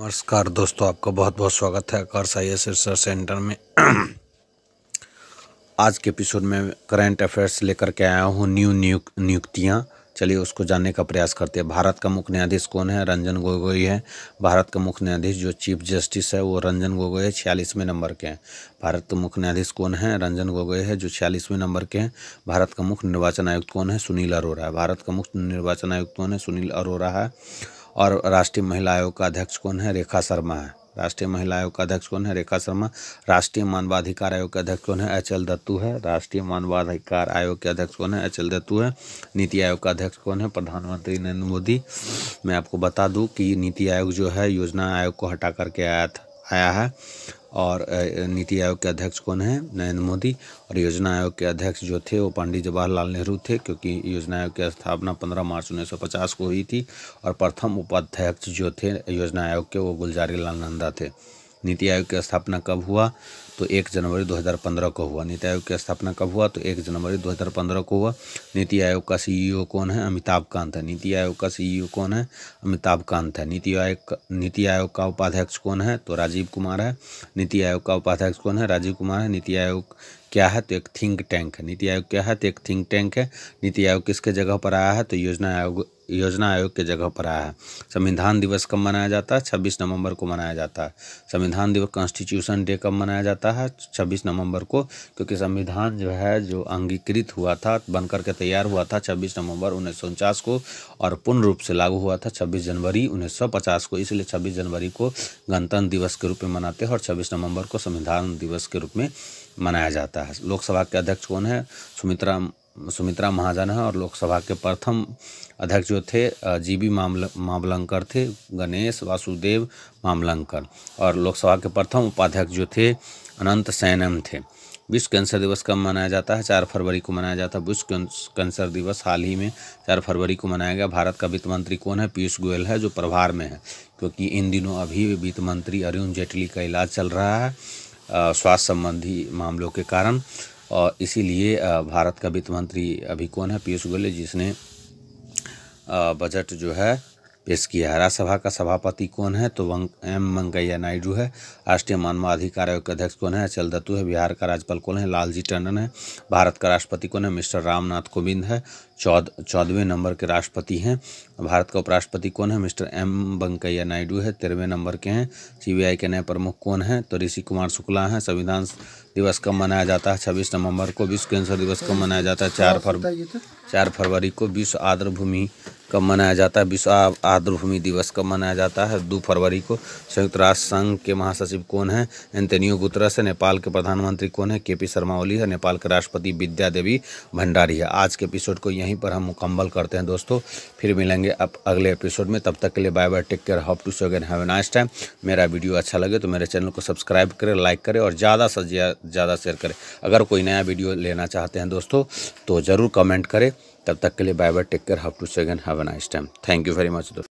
नमस्कार दोस्तों आपका बहुत बहुत स्वागत है Akash I S research centre में आज के एपिसोड में करंट अफेयर्स लेकर के आया हूँ न्यू नियुक नियुक्तियाँ चलिए उसको जानने का प्रयास करते हैं भारत का मुख्य न्यायाधीश कौन है रंजन गोगोई है भारत का मुख्य न्यायाधीश जो चीफ जस्टिस है वो रंजन गोगोई है छियालीसवें नंबर के हैं भारत का मुख्य न्यायाधीश कौन है रंजन गोगोई है जो छियालीसवें नंबर के हैं भारत का मुख्य निर्वाचन आयुक्त कौन है सुनील अरोरा है भारत का मुख्य निर्वाचन आयुक्त कौन है सुनील अरोरा है और राष्ट्रीय महिला आयोग का अध्यक्ष कौन है रेखा शर्मा है राष्ट्रीय महिला आयोग का अध्यक्ष कौन है रेखा शर्मा राष्ट्रीय मानवाधिकार आयोग के अध्यक्ष कौन है एच एल दत्तू है राष्ट्रीय मानवाधिकार आयोग के अध्यक्ष कौन है एच एल दत्तू है नीति आयोग का अध्यक्ष कौन है प्रधानमंत्री नरेंद्र मोदी मैं आपको बता दूं कि नीति आयोग जो है योजना आयोग को हटा करके आया था आया है और नीति आयोग के अध्यक्ष कौन है नरेंद्र मोदी और योजना आयोग के अध्यक्ष जो थे वो पंडित जवाहरलाल नेहरू थे क्योंकि योजना आयोग की स्थापना 15 मार्च 1950 को हुई थी और प्रथम उपाध्यक्ष जो थे योजना आयोग के वो गुलजारी लाल नंदा थे नीति आयोग की स्थापना कब हुआ तो एक जनवरी 2015 को हुआ नीति आयोग की स्थापना कब हुआ तो एक जनवरी 2015 को हुआ नीति आयोग का सीईओ e कौन है अमिताभ कांत है नीति आयोग का सीईओ e कौन है अमिताभ कांत है नीति आयोग नीति आयोग का उपाध्यक्ष कौन है तो राजीव कुमार है नीति आयोग का उपाध्यक्ष कौन है राजीव कुमार है नीति आयोग क्या है तो एक थिंक टैंक है नीति आयोग क्या है तो एक थिंक टैंक है नीति आयोग किसके जगह पर आया है तो योजना आयोग योजना आयोग के जगह पर आया है संविधान दिवस कब मनाया जाता है छब्बीस नवंबर को मनाया जाता है संविधान दिवस कॉन्स्टिट्यूशन डे कब मनाया जाता है छब्बीस नवंबर को क्योंकि संविधान जो है जो अंगीकृत हुआ था बनकर के तैयार हुआ था छब्बीस नवंबर उन्नीस को और पूर्ण रूप से लागू हुआ था छब्बीस जनवरी उन्नीस को इसलिए छब्बीस जनवरी को गणतंत्र दिवस के रूप में मनाते हैं और छब्बीस नवम्बर को संविधान दिवस के रूप में मनाया जाता है लोकसभा के अध्यक्ष कौन है सुमित्रा सुमित्रा महाजन है और लोकसभा के प्रथम अध्यक्ष जो थे जी बी मामलंकर थे गणेश वासुदेव मामलंकर और लोकसभा के प्रथम उपाध्यक्ष जो थे अनंत सैनम थे विश्व कैंसर दिवस कब मनाया जाता है चार फरवरी को मनाया जाता है विश्व कैंसर दिवस हाल ही में चार फरवरी को मनाया गया भारत का वित्त मंत्री कौन है पीयूष गोयल है जो प्रभार में है क्योंकि इन दिनों अभी वित्त मंत्री अरुण जेटली का इलाज चल रहा है स्वास्थ्य संबंधी मामलों के कारण और इसीलिए भारत का वित्त मंत्री अभी कौन है पीयूष गोयल जिसने बजट जो है इसकी आरा सभा का सभापति कौन है तो एम वेंकैया नायडू है राष्ट्रीय मानवाधिकार आयोग के अध्यक्ष कौन है अचल दत्तू है बिहार का राज्यपाल कौन है लालजी टंडन है भारत का राष्ट्रपति कौन है मिस्टर रामनाथ कोविंद है चौदह चौदहवें नंबर के राष्ट्रपति हैं भारत का उपराष्ट्रपति कौन है मिस्टर एम वेंकैया नायडू है तेरहवें नंबर के हैं सी के नए प्रमुख कौन है तो ऋषि कुमार शुक्ला हैं संविधान दिवस कब मनाया जाता है छब्बीस नवंबर को विश्व कैंसर दिवस कब मनाया जाता है चार फरवरी तो। चार फरवरी को विश्व आर्द्र भूमि कब मनाया जाता है विश्व आर्द्रभूमि दिवस कब मनाया जाता है दो फरवरी को संयुक्त राष्ट्र संघ के महासचिव कौन है एंतनियो गुतरस है नेपाल के प्रधानमंत्री कौन है के पी शर्मा ओली है नेपाल के राष्ट्रपति विद्या देवी भंडारी है आज के एपिसोड को यहीं पर हम मुकम्मल करते हैं दोस्तों फिर मिलेंगे अब अगले एपिसोड में तब तक के लिए bye bye take care how to so gain have nice time मेरा वीडियो अच्छा लगे तो मेरे चैनल को सब्सक्राइब करें लाइक करें और ज़्यादा से ज़्यादा शेयर करें अगर कोई नया वीडियो लेना चाहते हैं दोस्तों तो ज़रूर कमेंट करें तब तक के लिए bye bye take care how to gain have इस time thank you very much दोस्तों